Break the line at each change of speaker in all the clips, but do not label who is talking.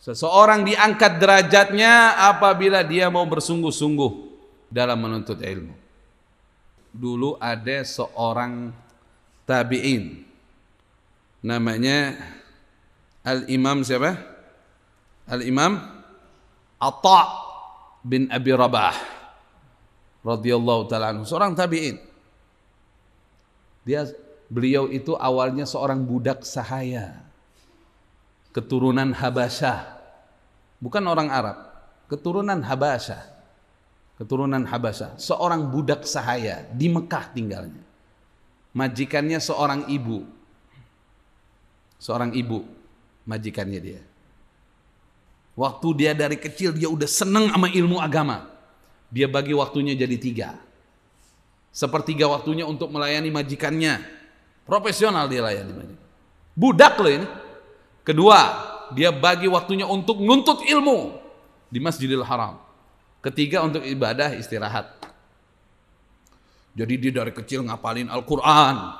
Seseorang diangkat derajatnya apabila dia mau bersungguh-sungguh dalam menuntut ilmu. Dulu ada seorang tabi'in. Namanya Al-Imam siapa? Al-Imam Atta bin Abi Rabah radhiyallahu taala seorang tabi'in. Dia beliau itu awalnya seorang budak sahaya keturunan Habasyah. Bukan orang Arab, keturunan Habasyah. Keturunan Habasyah, seorang budak sahaya di Mekah tinggalnya. Majikannya seorang ibu. Seorang ibu majikannya dia. Waktu dia dari kecil dia udah seneng sama ilmu agama. Dia bagi waktunya jadi tiga. Sepertiga waktunya untuk melayani majikannya. Profesional dia layani majikannya Budak loh ini. Kedua, dia bagi waktunya untuk nuntut ilmu di Masjidil Haram. Ketiga, untuk ibadah istirahat. Jadi dia dari kecil ngapalin Al-Quran.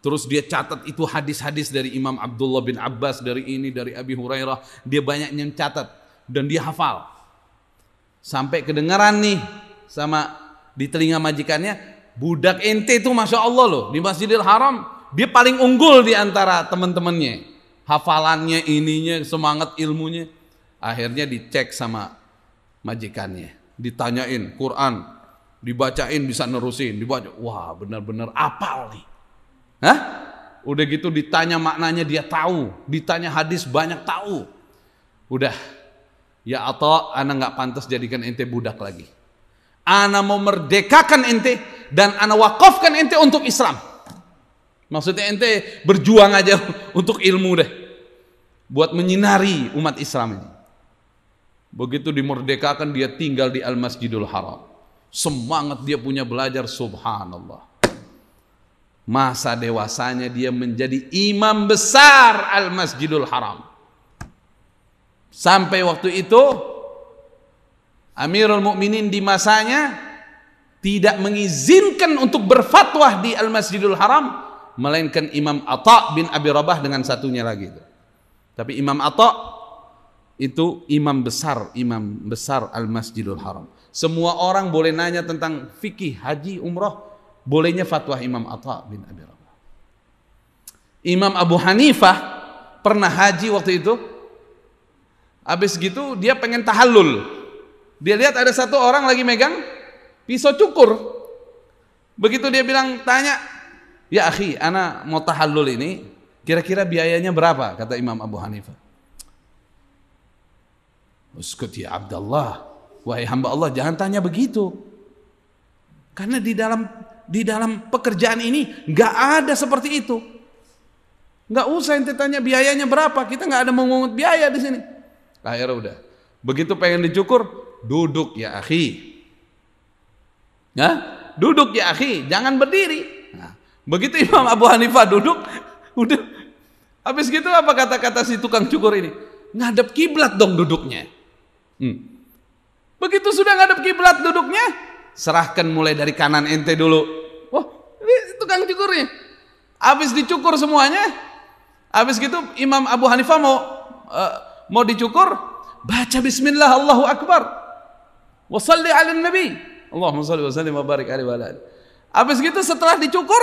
Terus dia catat itu hadis-hadis dari Imam Abdullah bin Abbas, dari ini, dari Abi Hurairah. Dia banyak yang catat dan dia hafal. Sampai kedengaran nih sama di telinga majikannya, budak ente itu Masya Allah loh di Masjidil Haram. Dia paling unggul di antara teman-temannya hafalannya, ininya, semangat ilmunya. Akhirnya dicek sama majikannya. Ditanyain Quran, dibacain bisa nerusin, dibaca. Wah benar-benar apal nih. Hah? Udah gitu ditanya maknanya dia tahu, ditanya hadis banyak tahu. Udah, ya atau anak nggak pantas jadikan ente budak lagi. Anak mau merdekakan ente dan anak wakafkan ente untuk Islam. Maksudnya ente berjuang aja untuk ilmu deh. Buat menyinari umat Islam ini. Begitu dimerdekakan dia tinggal di Al-Masjidul Haram. Semangat dia punya belajar subhanallah. Masa dewasanya dia menjadi imam besar Al-Masjidul Haram. Sampai waktu itu Amirul Mukminin di masanya tidak mengizinkan untuk berfatwa di Al-Masjidul Haram melainkan Imam Atta bin Abi Rabah dengan satunya lagi itu. Tapi Imam Atta itu imam besar, imam besar Al-Masjidul Haram. Semua orang boleh nanya tentang fikih, haji, umroh, bolehnya fatwa Imam Atta bin Abi Rabah. Imam Abu Hanifah pernah haji waktu itu. Habis gitu dia pengen tahallul. Dia lihat ada satu orang lagi megang pisau cukur. Begitu dia bilang tanya ya akhi, ana mau tahallul ini, kira-kira biayanya berapa? Kata Imam Abu Hanifah. Uskut ya Abdullah, wahai hamba Allah, jangan tanya begitu. Karena di dalam di dalam pekerjaan ini nggak ada seperti itu. Nggak usah ente tanya biayanya berapa, kita nggak ada mengungut biaya di sini. Akhirnya udah. Begitu pengen dicukur, duduk ya akhi. Ya, duduk ya akhi, jangan berdiri. Begitu Imam Abu Hanifah duduk, udah habis gitu apa kata-kata si tukang cukur ini? Ngadep kiblat dong duduknya. Hmm. Begitu sudah ngadep kiblat duduknya, serahkan mulai dari kanan ente dulu. Wah, ini tukang cukurnya. Habis dicukur semuanya, habis gitu Imam Abu Hanifah mau uh, mau dicukur, baca bismillah Allahu akbar. Wasalli ala nabi. Allahumma shalli wa sallim wa barik alaihi wa ala Habis gitu setelah dicukur,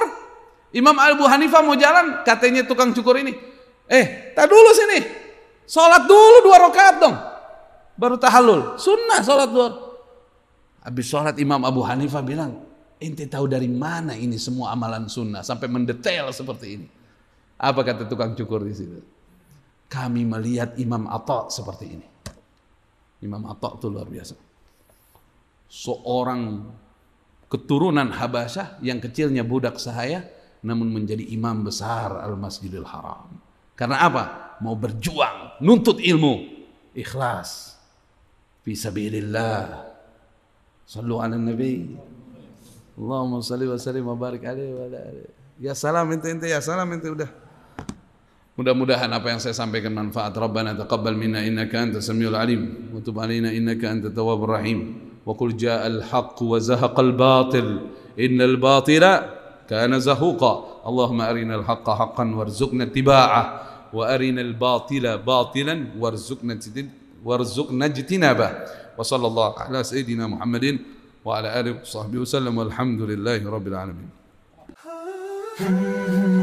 Imam Abu Hanifah mau jalan, katanya tukang cukur ini. Eh, tak dulu sini. Sholat dulu dua rakaat dong. Baru tahallul. Sunnah sholat dua. Habis sholat Imam Abu Hanifah bilang, inti tahu dari mana ini semua amalan sunnah sampai mendetail seperti ini. Apa kata tukang cukur di situ? Kami melihat Imam Atta seperti ini. Imam Atta itu luar biasa. Seorang keturunan Habasyah yang kecilnya budak sahaya, namun menjadi imam besar Al-Masjidil Haram. Karena apa? Mau berjuang, nuntut ilmu, ikhlas. Fi Sallu ala nabi. Allahumma salli wa sallim wa barik alaihi wa alaihi. Ya salam ente ente ya salam ente udah. Mudah-mudahan apa yang saya sampaikan manfaat. Rabbana taqabbal minna innaka anta samiul alim wa alina innaka anta tawwabur rahim. Wa qul jaa al haq wa zahaqa al-batil. Innal batila كان زهوقا اللهم أرنا الحق حقا وارزقنا اتباعه وأرنا الباطل باطلا وارزقنا وارزقنا اجتنابه وصلى الله على سيدنا محمد وعلى آله وصحبه وسلم والحمد لله رب العالمين